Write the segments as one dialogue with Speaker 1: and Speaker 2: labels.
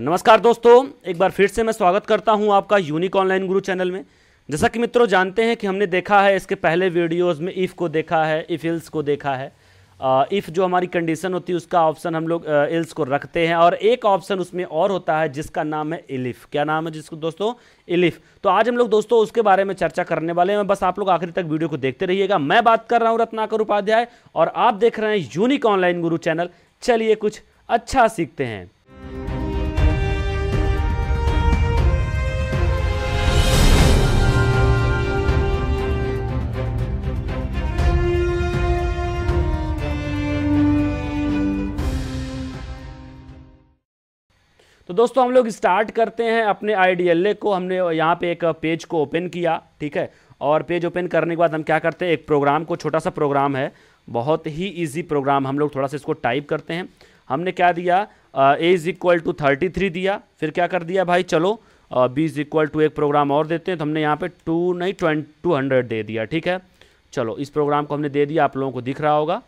Speaker 1: नमस्कार दोस्तों एक बार फिर से मैं स्वागत करता हूं आपका यूनिक ऑनलाइन गुरु चैनल में जैसा कि मित्रों जानते हैं कि हमने देखा है इसके पहले वीडियोस में इफ़ को देखा है इफ़ इल्स को देखा है इफ़ जो हमारी कंडीशन होती है उसका ऑप्शन हम लोग इल्स को रखते हैं और एक ऑप्शन उसमें और होता है जिसका नाम है इलिफ क्या नाम है जिसको दोस्तों इलिफ तो आज हम लोग दोस्तों उसके बारे में चर्चा करने वाले हैं बस आप लोग आखिरी तक वीडियो को देखते रहिएगा मैं बात कर रहा हूँ रत्नाकर उपाध्याय और आप देख रहे हैं यूनिक ऑनलाइन गुरु चैनल चलिए कुछ अच्छा सीखते हैं तो दोस्तों हम लोग स्टार्ट करते हैं अपने आई को हमने यहाँ पे एक पेज को ओपन किया ठीक है और पेज ओपन करने के बाद हम क्या करते हैं एक प्रोग्राम को छोटा सा प्रोग्राम है बहुत ही ईजी प्रोग्राम हम लोग थोड़ा सा इसको टाइप करते हैं हमने क्या दिया A is equal to thirty three दिया फिर क्या कर दिया भाई चलो बी इज़ इक्वल टू एक प्रोग्राम और देते हैं तो हमने यहाँ पे टू नहीं ट्वेंट टू हंड्रेड दे दिया ठीक है चलो इस प्रोग्राम को हमने दे दिया आप लोगों को दिख रहा होगा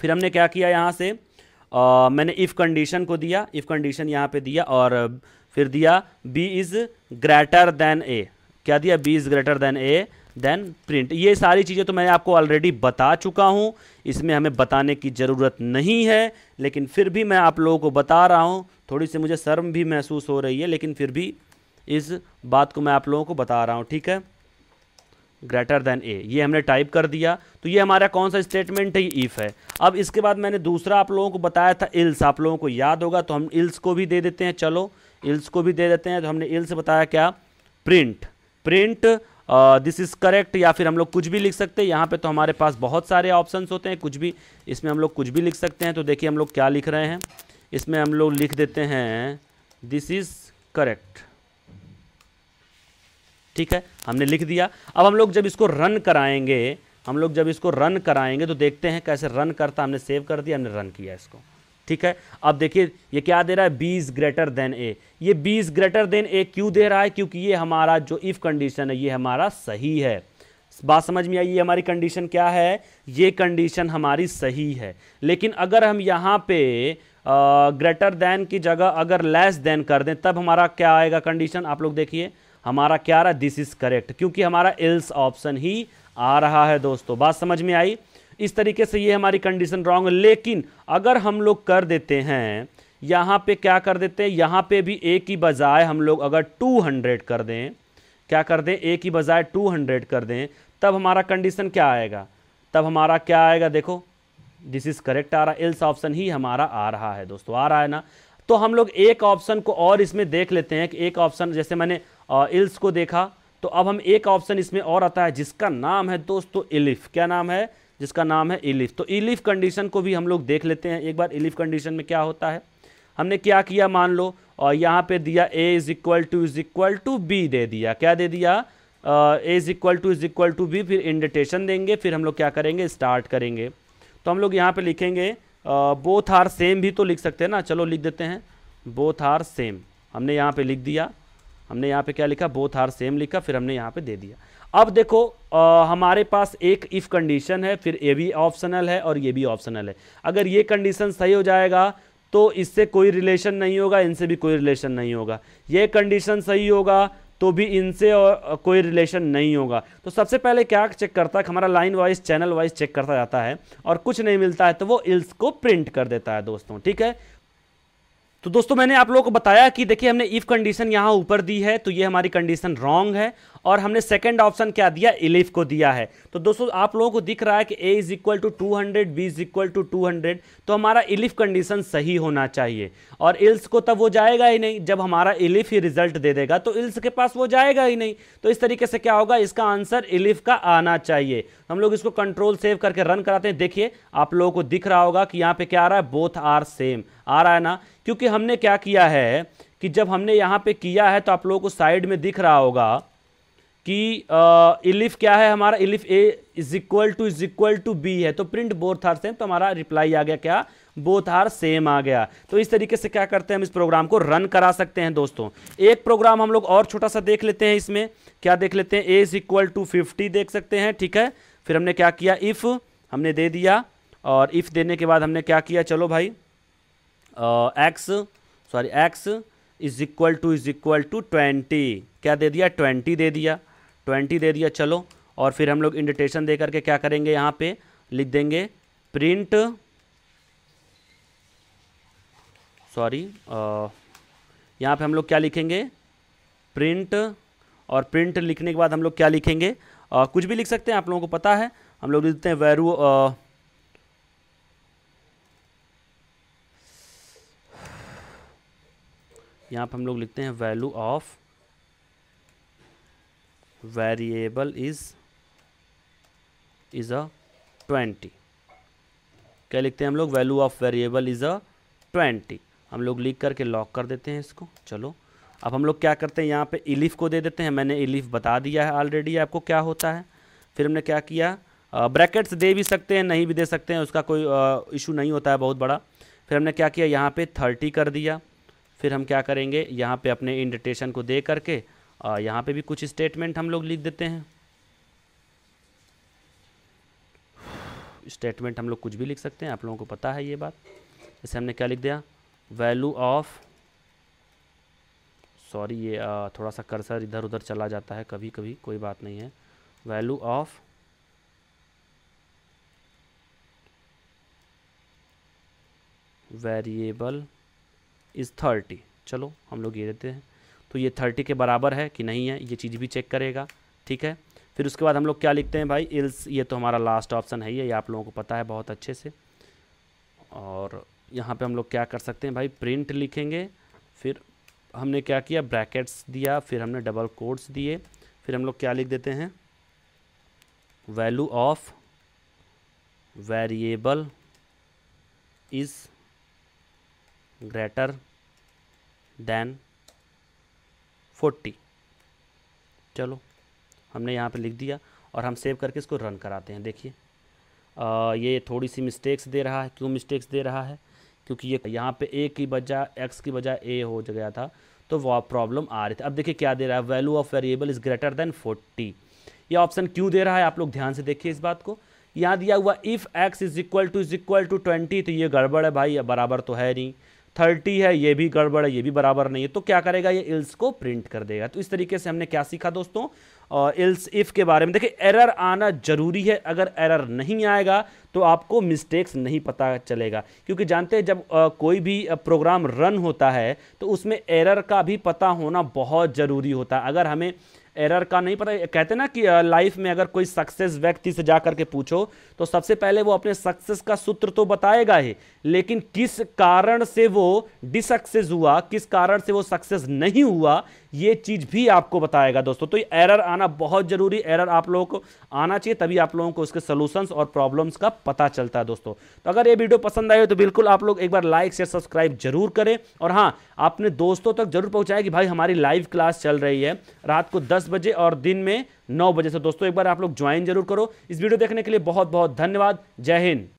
Speaker 1: फिर हमने क्या किया यहाँ से आ, मैंने इफ़ कंडीशन को दिया इफ़ कंडीशन यहाँ पे दिया और फिर दिया B is greater than A क्या दिया B is greater than A then print ये सारी चीज़ें तो मैं आपको ऑलरेडी बता चुका हूँ इसमें हमें बताने की ज़रूरत नहीं है लेकिन फिर भी मैं आप लोगों को बता रहा हूँ थोड़ी सी मुझे शर्म भी महसूस हो रही है लेकिन फिर भी इस बात को मैं आप लोगों को बता रहा हूँ ठीक है ग्रेटर देन ए ये हमने टाइप कर दिया तो ये हमारा कौन सा स्टेटमेंट है इफ़ है अब इसके बाद मैंने दूसरा आप लोगों को बताया था इल्स आप लोगों को याद होगा तो हम इल्स को भी दे देते हैं चलो इल्स को भी दे देते हैं तो हमने इल्स बताया क्या print print this is correct या फिर हम लोग कुछ भी लिख सकते हैं यहाँ पे तो हमारे पास बहुत सारे ऑप्शंस होते हैं कुछ भी इसमें हम लोग कुछ भी लिख सकते हैं तो देखिए हम लोग क्या लिख रहे हैं इसमें हम लोग लिख देते हैं दिस इज़ करेक्ट ठीक है हमने लिख दिया अब हम लोग जब इसको रन कराएंगे हम लोग जब इसको रन कराएंगे तो देखते हैं कैसे रन करता हमने सेव कर दिया हमने रन किया इसको ठीक है अब देखिए ये क्या दे रहा है B is greater than A ये B is greater than A क्यों दे रहा है क्योंकि ये हमारा जो इफ़ कंडीशन है ये हमारा सही है बात समझ में आई ये हमारी कंडीशन क्या है ये कंडीशन हमारी सही है लेकिन अगर हम यहाँ पे ग्रेटर देन की जगह अगर लेस देन कर दें तब हमारा क्या आएगा कंडीशन आप लोग देखिए हमारा क्या आ रहा है दिस इज़ करेक्ट क्योंकि हमारा एल्स ऑप्शन ही आ रहा है दोस्तों बात समझ में आई इस तरीके से ये हमारी कंडीशन रॉन्ग लेकिन अगर हम लोग कर देते हैं यहाँ पे क्या कर देते हैं यहाँ पे भी ए की बजाय हम लोग अगर 200 कर दें क्या कर दें ए की बजाय 200 कर दें तब हमारा कंडीशन क्या आएगा तब हमारा क्या आएगा देखो दिस इज़ करेक्ट आ रहा है एल्स ऑप्शन ही हमारा आ रहा है दोस्तों आ रहा है ना तो हम लोग एक ऑप्शन को और इसमें देख लेते हैं कि एक ऑप्शन जैसे मैंने इल्स को देखा तो अब हम एक ऑप्शन इसमें और आता है जिसका नाम है दोस्तों इलिफ क्या नाम है जिसका नाम है इलिफ तो इलिफ कंडीशन को भी हम लोग देख लेते हैं एक बार इलिफ कंडीशन में क्या होता है हमने क्या किया मान लो और यहाँ पे दिया A is equal to is equal to B दे दिया क्या दे दिया A is equal to is equal to B फिर इंडिटेशन देंगे फिर हम लोग क्या करेंगे स्टार्ट करेंगे तो हम लोग यहाँ पे लिखेंगे बोथ आर सेम भी तो लिख सकते हैं ना चलो लिख देते हैं बोथ आर सेम हमने यहाँ पे लिख दिया हमने यहाँ पे क्या लिखा बोथ आर सेम लिखा फिर हमने यहाँ पे दे दिया अब देखो आ, हमारे पास एक इफ़ कंडीशन है फिर ये भी ऑप्शनल है और ये भी ऑप्शनल है अगर ये कंडीशन सही हो जाएगा तो इससे कोई रिलेशन नहीं होगा इनसे भी कोई रिलेशन नहीं होगा ये कंडीशन सही होगा तो भी इनसे कोई रिलेशन नहीं होगा तो सबसे पहले क्या चेक करता है हमारा line wise channel wise check करता जाता है और कुछ नहीं मिलता है तो वो इल्स को प्रिंट कर देता है दोस्तों ठीक है तो दोस्तों मैंने आप लोगों को बताया कि देखिए हमने इफ़ कंडीशन यहां ऊपर दी है तो ये हमारी कंडीशन रॉन्ग है और हमने सेकेंड ऑप्शन क्या दिया इलिफ को दिया है तो दोस्तों आप लोगों को दिख रहा है कि A is equal to two hundred B is equal to two hundred तो हमारा इलिफ कंडीशन सही होना चाहिए और इल्स को तब वो जाएगा ही नहीं जब हमारा इलिफ ही रिजल्ट दे देगा तो इल्स के पास वो जाएगा ही नहीं तो इस तरीके से क्या होगा इसका आंसर इलिफ का आना चाहिए हम लोग इसको कंट्रोल सेव करके रन कराते हैं देखिए आप लोगों को दिख रहा होगा कि यहाँ पे क्या आ रहा है बोथ आर सेम आ रहा है ना क्योंकि हमने क्या किया है कि जब हमने यहाँ पे किया है तो आप लोगों को साइड में दिख रहा होगा कि इलिफ क्या है हमारा elif A is equal to is equal to B है तो प्रिंट बोथ आर सेम तो हमारा रिप्लाई आ गया क्या बोथ आर सेम आ गया तो इस तरीके से क्या करते हैं हम इस प्रोग्राम को रन करा सकते हैं दोस्तों एक प्रोग्राम हम लोग और छोटा सा देख लेते हैं इसमें क्या देख लेते हैं A is equal to fifty देख सकते हैं ठीक है फिर हमने क्या किया इफ़ हमने दे दिया और इफ़ देने के बाद हमने क्या किया चलो भाई X sorry X is equal to is equal to twenty क्या दे दिया ट्वेंटी दे दिया ट्वेंटी दे दिया चलो और फिर हम लोग इंडिटेशन दे करके क्या करेंगे यहाँ पे लिख देंगे प्रिंट सॉरी यहाँ पे हम लोग क्या लिखेंगे प्रिंट और प्रिंट लिखने के बाद हम लोग क्या लिखेंगे आ, कुछ भी लिख सकते हैं आप लोगों को पता है हम लोग लिखते हैं वैरू यहाँ पे हम लोग लिखते हैं value of variable is is a twenty क्या लिखते हैं हम लोग value of variable is a twenty हम लोग लिख करके लॉक कर देते हैं इसको चलो अब हम लोग क्या करते हैं यहाँ पे इलिफ को दे देते हैं मैंने इलिफ बता दिया है ऑलरेडी आपको क्या होता है फिर हमने क्या किया ब्रैकेट्स दे भी सकते हैं नहीं भी दे सकते हैं उसका कोई इशू नहीं होता है बहुत बड़ा फिर हमने क्या किया यहाँ पे थर्टी कर दिया फिर हम क्या करेंगे यहाँ पे अपने इंडिटेशन को दे करके यहाँ पे भी कुछ स्टेटमेंट हम लोग लिख देते हैं स्टेटमेंट हम लोग कुछ भी लिख सकते हैं आप लोगों को पता है ये बात जैसे हमने क्या लिख दिया वैल्यू ऑफ सॉरी ये थोड़ा सा कर्सर इधर उधर चला जाता है कभी कभी कोई बात नहीं है value of variable is thirty चलो हम लोग ये देते हैं तो ये थर्टी के बराबर है कि नहीं है ये चीज़ भी चेक करेगा ठीक है फिर उसके बाद हम लोग क्या लिखते हैं भाई इल्स ये तो हमारा लास्ट ऑप्शन है ये आप लोगों को पता है बहुत अच्छे से और यहाँ पे हम लोग क्या कर सकते हैं भाई प्रिंट लिखेंगे फिर हमने क्या किया ब्रैकेट्स दिया फिर हमने डबल कोड्स दिए फिर हम लोग क्या लिख देते हैं value of variable is greater than forty चलो हमने यहाँ पे लिख दिया और हम सेव करके इसको रन कराते हैं देखिए ये थोड़ी सी मिस्टेक्स दे रहा है क्यों मिस्टेक्स दे रहा है क्योंकि ये यहाँ पे ए की बजाय एक्स की बजाय ए हो गया था तो वह प्रॉब्लम आ रही थी अब देखिए क्या दे रहा है value of variable is greater than forty ये ऑप्शन क्यों दे रहा है आप लोग ध्यान से देखिए इस बात को यहाँ दिया हुआ if X is equal to is equal to twenty तो ये गड़बड़ है भाई बराबर तो है नहीं थर्टी है ये भी गड़बड़ है ये भी बराबर नहीं है तो क्या करेगा ये इल्स को प्रिंट कर देगा तो इस तरीके से हमने क्या सीखा दोस्तों और इल्स इफ़ के बारे में देखिए एरर आना जरूरी है अगर एरर नहीं आएगा तो आपको मिस्टेक्स नहीं पता चलेगा क्योंकि जानते हैं जब आ, कोई भी प्रोग्राम रन होता है तो उसमें एरर का भी पता होना बहुत ज़रूरी होता है अगर हमें एरर का नहीं पता कहते ना कि लाइफ में अगर कोई सक्सेस व्यक्ति से जा करके पूछो तो सबसे पहले वो अपने सक्सेस का सूत्र तो बताएगा ही लेकिन किस कारण से वो डिसक्सेस हुआ किस कारण से वो सक्सेस नहीं हुआ ये चीज़ भी आपको बताएगा दोस्तों तो ये एरर आना बहुत ज़रूरी एरर आप लोगों को आना चाहिए तभी आप लोगों को उसके सोल्यूशंस और प्रॉब्लम्स का पता चलता है दोस्तों तो अगर ये वीडियो पसंद आए तो बिल्कुल आप लोग एक बार लाइक शेयर सब्सक्राइब जरूर करें और हाँ अपने दोस्तों तक जरूर पहुँचाएं कि भाई हमारी लाइव क्लास चल रही है रात को दस दस बजे और दिन में नौ बजे से दोस्तों एक बार आप लोग ज्वाइन जरूर करो इस वीडियो देखने के लिए बहुत बहुत धन्यवाद जय हिंद